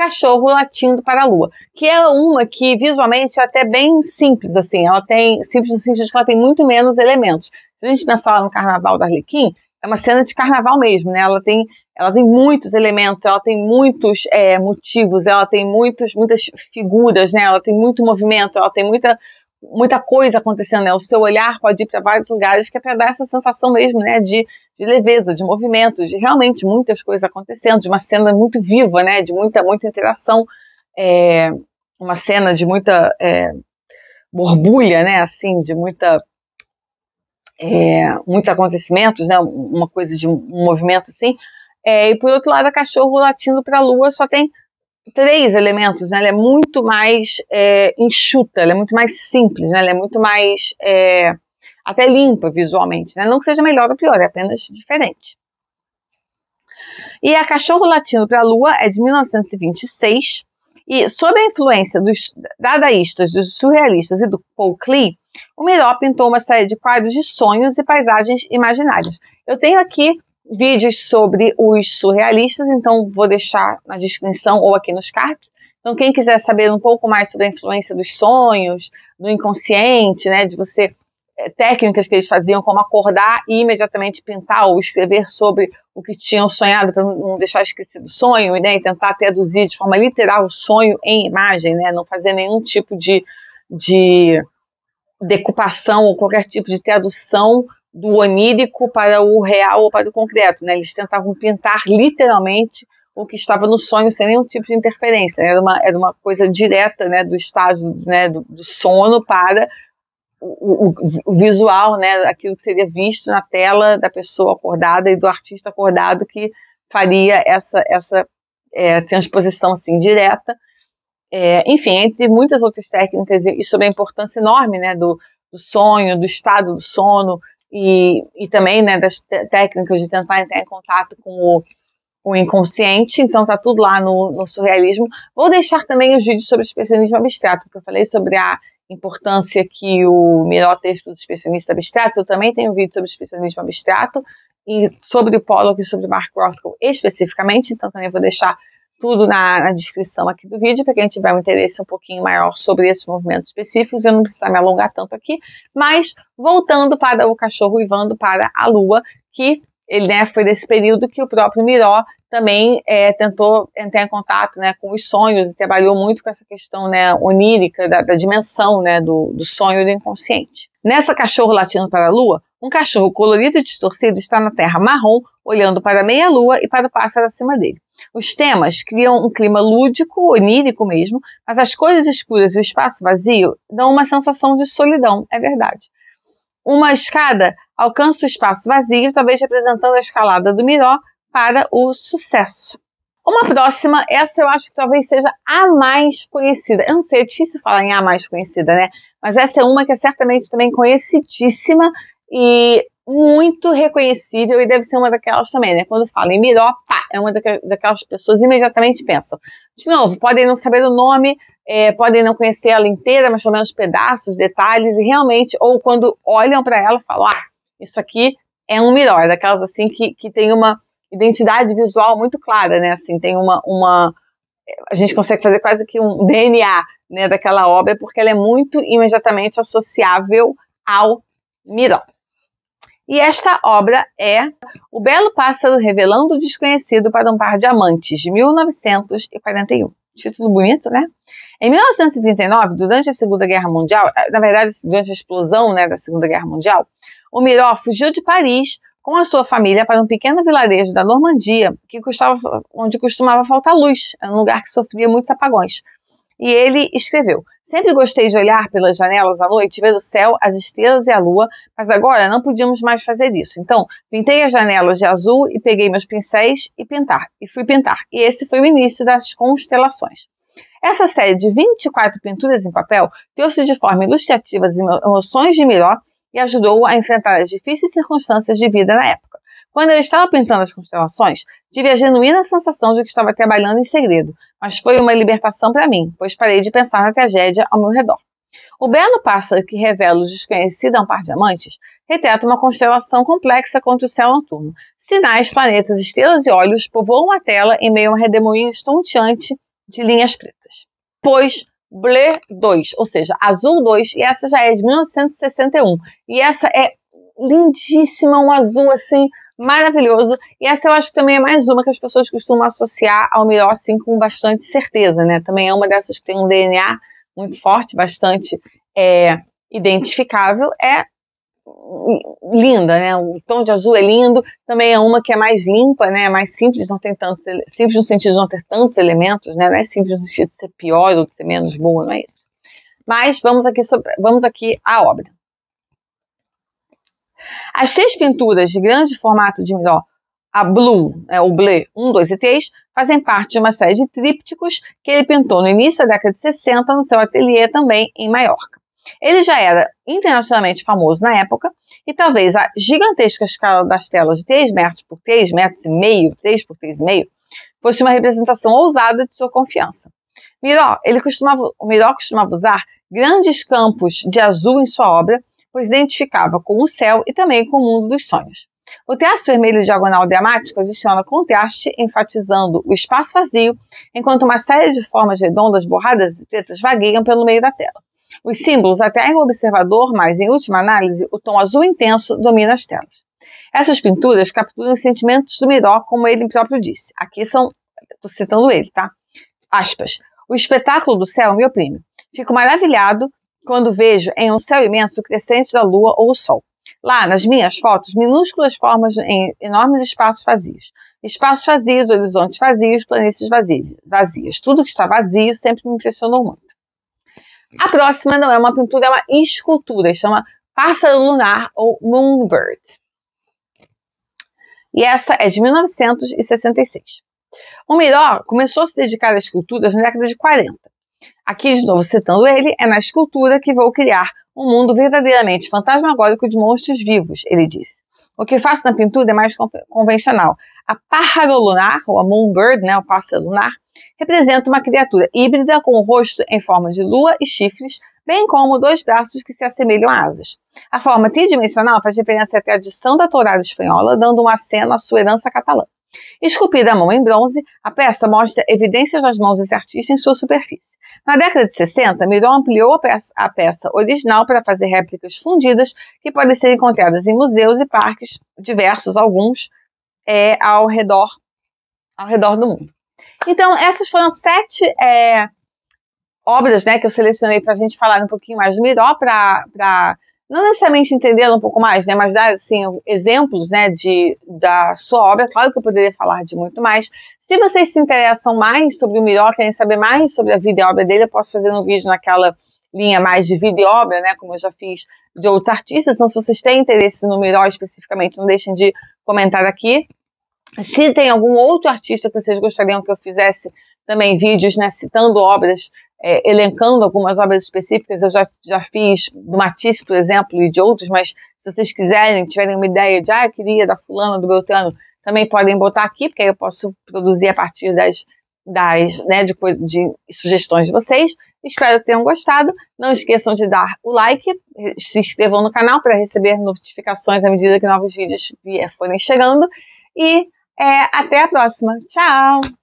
Cachorro Latindo para a Lua, que é uma que visualmente é até bem simples, assim, ela tem, simples no sentido de que ela tem muito menos elementos. Se a gente pensar lá no Carnaval da Arlequim, é uma cena de carnaval mesmo, né, ela tem, ela tem muitos elementos, ela tem muitos é, motivos, ela tem muitos, muitas figuras, né, ela tem muito movimento, ela tem muita muita coisa acontecendo, né? O seu olhar pode ir para vários lugares, que é para dar essa sensação mesmo, né? De, de leveza, de movimento, de realmente muitas coisas acontecendo, de uma cena muito viva, né? De muita, muita interação, é, uma cena de muita é, borbulha, né? Assim, de muita é, muitos acontecimentos, né? Uma coisa de um movimento assim. É, e por outro lado, a cachorro latindo para a lua só tem três elementos, né? ela é muito mais é, enxuta, ela é muito mais simples, né? ela é muito mais é, até limpa visualmente. Né? Não que seja melhor ou pior, é apenas diferente. E a Cachorro Latino para a Lua é de 1926 e, sob a influência dos dadaístas, dos surrealistas e do Paul Klee, o Miró pintou uma série de quadros de sonhos e paisagens imaginárias. Eu tenho aqui vídeos sobre os surrealistas, então vou deixar na descrição ou aqui nos cards. Então, quem quiser saber um pouco mais sobre a influência dos sonhos, do inconsciente, né, de você eh, técnicas que eles faziam, como acordar e imediatamente pintar ou escrever sobre o que tinham sonhado para não deixar esquecido o sonho, né, e tentar traduzir de forma literal o sonho em imagem, né, não fazer nenhum tipo de, de decupação ou qualquer tipo de tradução do onírico para o real ou para o concreto. Né? Eles tentavam pintar literalmente o que estava no sonho sem nenhum tipo de interferência. Né? Era, uma, era uma coisa direta né, do estado né, do, do sono para o, o, o, visual, né, aquilo que seria visto na tela da pessoa acordada e do artista acordado que faria essa, essa é, transposição assim, direta. É, enfim, entre muitas outras técnicas e sobre é a importância enorme né, do, do sonho, do estado do sono, e, e também né, das técnicas de tentar entrar em contato com o, o inconsciente, então tá tudo lá no, no, surrealismo. Vou deixar também os vídeos sobre o expressionismo abstrato, porque eu falei sobre a importância que o Miró teve para os expressionistas abstratos, eu também tenho um vídeo sobre o expressionismo abstrato, e sobre o Pollock e sobre o Mark Rothko especificamente, então também vou deixar tudo na, na descrição aqui do vídeo, para quem tiver um interesse um pouquinho maior sobre esses movimentos específicos, eu não precisar me alongar tanto aqui, mas voltando para o cachorro uivando para a lua, que ele né, foi desse período que o próprio Miró também é, tentou entrar em contato né, com os sonhos e trabalhou muito com essa questão né, onírica da, da dimensão né, do, do sonho do inconsciente. Nessa cachorro latindo para a lua, um cachorro colorido e distorcido está na terra marrom, olhando para a meia-lua e para o pássaro acima dele. Os temas criam um clima lúdico, onírico mesmo, mas as coisas escuras e o espaço vazio dão uma sensação de solidão, é verdade. Uma escada alcança o espaço vazio, talvez representando a escalada do Miró para o sucesso. Uma próxima, essa eu acho que talvez seja a mais conhecida. Eu não sei, é difícil falar em a mais conhecida, né? Mas essa é uma que é certamente também conhecidíssima e muito reconhecível e deve ser uma daquelas também, né? Quando fala em Miró, pá, é uma daquelas pessoas imediatamente pensam. De novo, podem não saber o nome, é, podem não conhecer ela inteira, mas pelo menos pedaços, detalhes, e realmente, ou quando olham para ela, falam, ah, isso aqui é um Miró, é daquelas assim que, que tem uma identidade visual muito clara, né? Assim, tem uma, uma a gente consegue fazer quase que um DNA né, daquela obra, porque ela é muito imediatamente associável ao Miró. E esta obra é O Belo Pássaro Revelando o Desconhecido para um Par de Amantes, de 1941. Título bonito, né? Em 1939, durante a Segunda Guerra Mundial, eh, na verdade, durante a explosão né, da Segunda Guerra Mundial, o Miró fugiu de Paris com a sua família para um pequeno vilarejo da Normandia, que custava, onde costumava faltar luz, era um lugar que sofria muitos apagões e ele escreveu: Sempre gostei de olhar pelas janelas à noite, ver o céu, as estrelas e a lua, mas agora não podíamos mais fazer isso. Então, pintei as janelas de azul e peguei meus pincéis e pintar, e fui pintar. E esse foi o início das constelações. Essa série de 24 pinturas em papel trouxe de forma ilustrativa as emoções de Miró e ajudou a enfrentar as difíceis circunstâncias de vida na época. Quando eu estava pintando as constelações, tive a genuína sensação de que estava trabalhando em segredo, mas foi uma libertação para mim, pois parei de pensar na tragédia ao meu redor. O belo pássaro que revela o desconhecido a um par de amantes retrata uma constelação complexa contra o céu noturno. Sinais, planetas, estrelas e olhos povoam a tela em meio a um redemoinho estonteante de linhas pretas. Pois Bleu 2, ou seja, Azul 2, e essa já é de 1961. E essa é lindíssima, um azul assim maravilhoso. E essa eu acho que também é mais uma que as pessoas costumam associar ao melhor, assim, com bastante certeza, né? Também é uma dessas que tem um DNA muito forte, bastante é, identificável. É linda, né? O tom de azul é lindo. Também é uma que é mais limpa, né? É mais simples, não tem tantos simples no sentido de não ter tantos elementos, né? Não é simples no sentido de ser pior ou de ser menos boa, não é isso. Mas vamos aqui sobre, vamos aqui à obra. As três pinturas de grande formato de Miró, a Blue, né, o Bleu 1, 2 e 3, fazem parte de uma série de trípticos que ele pintou no início da década de 60 no seu ateliê também em Maiorca. Ele já era internacionalmente famoso na época e talvez a gigantesca escala das telas de 3 metros por 3 metros e meio, 3 por 3 e meio, fosse uma representação ousada de sua confiança. Miró, ele costumava, Miró costumava usar grandes campos de azul em sua obra pois identificava com o céu e também com o mundo dos sonhos. O teatro vermelho diagonal dramático posiciona contraste, enfatizando o espaço vazio, enquanto uma série de formas redondas, borradas e pretas vagueiam pelo meio da tela. Os símbolos atraem o observador, mas, em última análise, o tom azul intenso domina as telas. Essas pinturas capturam os sentimentos do Miró, como ele próprio disse. Aqui são. Estou citando ele, tá? Aspas. O espetáculo do céu me oprime. Fico maravilhado quando vejo em um céu imenso o crescente da lua ou o sol. Lá, nas minhas fotos, minúsculas formas em enormes espaços vazios. Espaços vazios, horizontes vazios, planícies vazias. vazias. Tudo que está vazio sempre me impressionou muito. A próxima não é uma pintura, é uma escultura. Chama Pássaro Lunar ou Moonbird. E essa é de 1966. O Miró começou a se dedicar a esculturas na década de 40 Aqui, de novo citando ele, é na escultura que vou criar um mundo verdadeiramente fantasmagórico de monstros vivos, ele disse. O que faço na pintura é mais convencional. A pájaro lunar, ou a moonbird, né, o pássaro lunar, representa uma criatura híbrida com o rosto em forma de lua e chifres, bem como dois braços que se assemelham a asas. A forma tridimensional faz referência até à adição da tourada espanhola, dando um aceno à sua herança catalã. Esculpida a mão em bronze, a peça mostra evidências das mãos desse artista em sua superfície. Na década de 60, Miró ampliou a peça, a peça original para fazer réplicas fundidas que podem ser encontradas em museus e parques diversos, alguns é, ao redor ao redor do mundo. Então, essas foram sete é, obras né, que eu selecionei para a gente falar um pouquinho mais do Miró, para não necessariamente entender um pouco mais, né, mas dar assim, exemplos né, de, da sua obra. Claro que eu poderia falar de muito mais. Se vocês se interessam mais sobre o Miró, querem saber mais sobre a vida e obra dele, eu posso fazer um vídeo naquela linha mais de vida e obra, né, como eu já fiz de outros artistas. Então, se vocês têm interesse no Miró especificamente, não deixem de comentar aqui. Se tem algum outro artista que vocês gostariam que eu fizesse também vídeos né, citando obras é, elencando algumas obras específicas, eu já, já fiz do Matisse, por exemplo, e de outros, mas se vocês quiserem, tiverem uma ideia de, ah, eu queria da fulana, do Beltrano, também podem botar aqui, porque aí eu posso produzir a partir das, das né, de, de sugestões de vocês. Espero que tenham gostado. Não esqueçam de dar o like, se inscrevam no canal para receber notificações à medida que novos vídeos forem chegando. E é, até a próxima. Tchau!